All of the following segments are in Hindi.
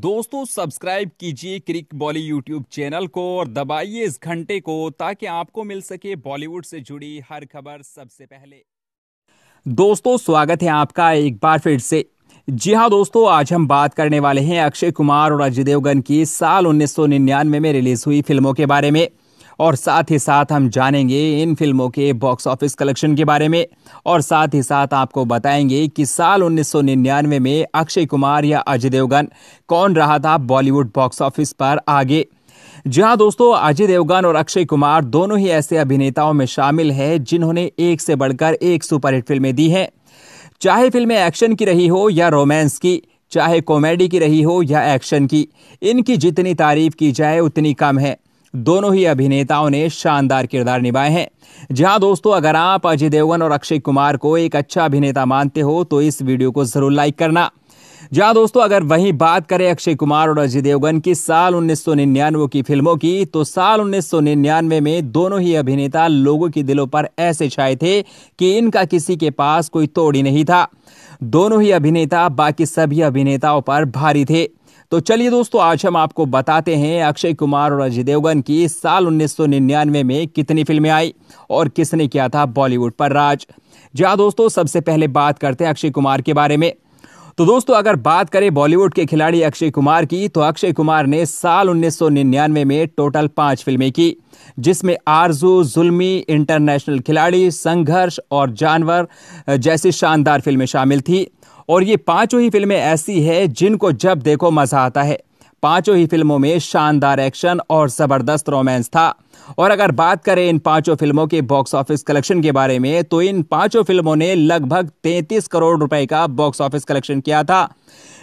दोस्तों सब्सक्राइब कीजिए क्रिक बॉली यूट्यूब चैनल को और दबाइए इस घंटे को ताकि आपको मिल सके बॉलीवुड से जुड़ी हर खबर सबसे पहले दोस्तों स्वागत है आपका एक बार फिर से जी हाँ दोस्तों आज हम बात करने वाले हैं अक्षय कुमार और अजय देवगन की साल 1999 में रिलीज हुई फिल्मों के बारे में और साथ ही साथ हम जानेंगे इन फिल्मों के बॉक्स ऑफिस कलेक्शन के बारे में और साथ ही साथ आपको बताएंगे कि साल 1999 में अक्षय कुमार या अजय देवगन कौन रहा था बॉलीवुड बॉक्स ऑफिस पर आगे जी हाँ दोस्तों अजय देवगन और अक्षय कुमार दोनों ही ऐसे अभिनेताओं में शामिल है जिन्होंने एक से बढ़कर एक सुपरहिट फिल्में दी हैं चाहे फिल्में एक्शन की रही हो या रोमांस की चाहे कॉमेडी की रही हो या एक्शन की इनकी जितनी तारीफ की जाए उतनी कम है दोनों ही अभिनेताओं ने शानदार किरदार निभाए हैं जी हाँ दोस्तों अगर आप अजय देवगन और अक्षय कुमार को एक अच्छा अभिनेता मानते हो तो इस वीडियो को जरूर लाइक करना जहां दोस्तों अगर वहीं बात करें अक्षय कुमार और अजय देवगन की साल उन्नीस की फिल्मों की तो साल उन्नीस में दोनों ही अभिनेता लोगों के दिलों पर ऐसे छाए थे कि इनका किसी के पास कोई तोड़ी नहीं था दोनों ही अभिनेता बाकी सभी अभिनेताओं पर भारी थे तो चलिए दोस्तों आज हम आपको बताते हैं अक्षय कुमार और अजय देवगन की साल 1999 में कितनी फिल्में आई और किसने किया था बॉलीवुड पर राज जी हाँ दोस्तों सबसे पहले बात करते हैं अक्षय कुमार के बारे में तो दोस्तों अगर बात करें बॉलीवुड के खिलाड़ी अक्षय कुमार की तो अक्षय कुमार ने साल 1999 में टोटल पांच फिल्में की जिसमें आरजू जुल्मी इंटरनेशनल खिलाड़ी संघर्ष और जानवर जैसी शानदार फिल्में शामिल थी और ये पांचों ही फिल्में ऐसी है जिनको जब देखो मजा आता है पांचों ही फिल्मों में शानदार एक्शन और ज़बरदस्त रोमांस था और अगर बात करें इन पांचों फिल्मों के बॉक्स ऑफिस कलेक्शन के बारे में तो इन पांचों फिल्मों ने लगभग 33 करोड़ रुपए का बॉक्स ऑफिस कलेक्शन किया था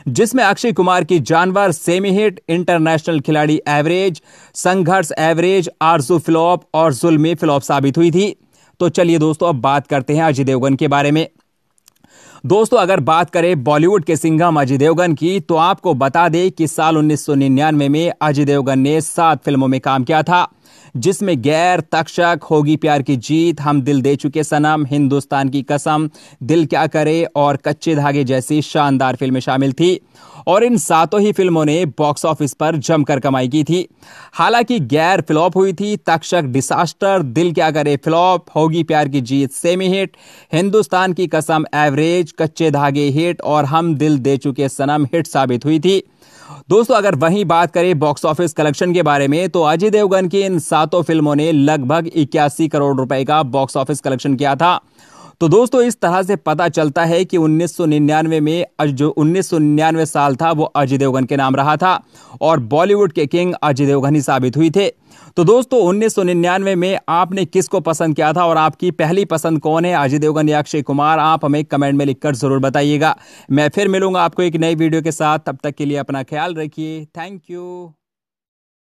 जिसमें अक्षय कुमार की Jaanwar semi hit international Khiladi average Sangharsh average Aarzoo flop और जुल्मी फ्लॉप साबित हुई थी तो चलिए दोस्तों अब बात करते हैं अजय देवगन के बारे में दोस्तों अगर बात करें बॉलीवुड के सिंघम अजय देवगन की तो आपको बता दें कि साल 1999 में अजय देवगन ने सात फिल्मों में काम किया था जिसमें गैर तकशक होगी प्यार की जीत हम दिल दे चुके सनम हिंदुस्तान की कसम दिल क्या करे और कच्चे धागे जैसी शानदार फिल्में शामिल थी और इन सातों ही फिल्मों ने बॉक्स ऑफिस पर जमकर कमाई की थी हालांकि गैर फ्लॉप हुई थी तक्षक डिसास्टर दिल क्या करे फ्लॉप होगी प्यार की जीत सेमी हिट हिंदुस्तान की कसम एवरेज कच्चे धागे हिट और हम दिल दे चुके सनम हिट साबित हुई थी दोस्तों अगर वहीं बात करें बॉक्स ऑफिस कलेक्शन के बारे में तो अजय देवगन की इन सातों फिल्मों ने लगभग इक्यासी करोड़ रुपए का बॉक्स ऑफिस कलेक्शन किया था तो दोस्तों इस तरह से पता चलता है कि 1999 में जो 1999 साल था वो अजय देवगन के नाम रहा था और बॉलीवुड के किंग अजय देवगन ही साबित हुई थे तो दोस्तों 1999 में आपने किसको पसंद किया था और आपकी पहली पसंद कौन है अजय देवगन या अक्षय कुमार आप हमें कमेंट में लिखकर ज़रूर बताइएगा मैं फिर मिलूंगा आपको एक नई वीडियो के साथ तब तक के लिए अपना ख्याल रखिए थैंक यू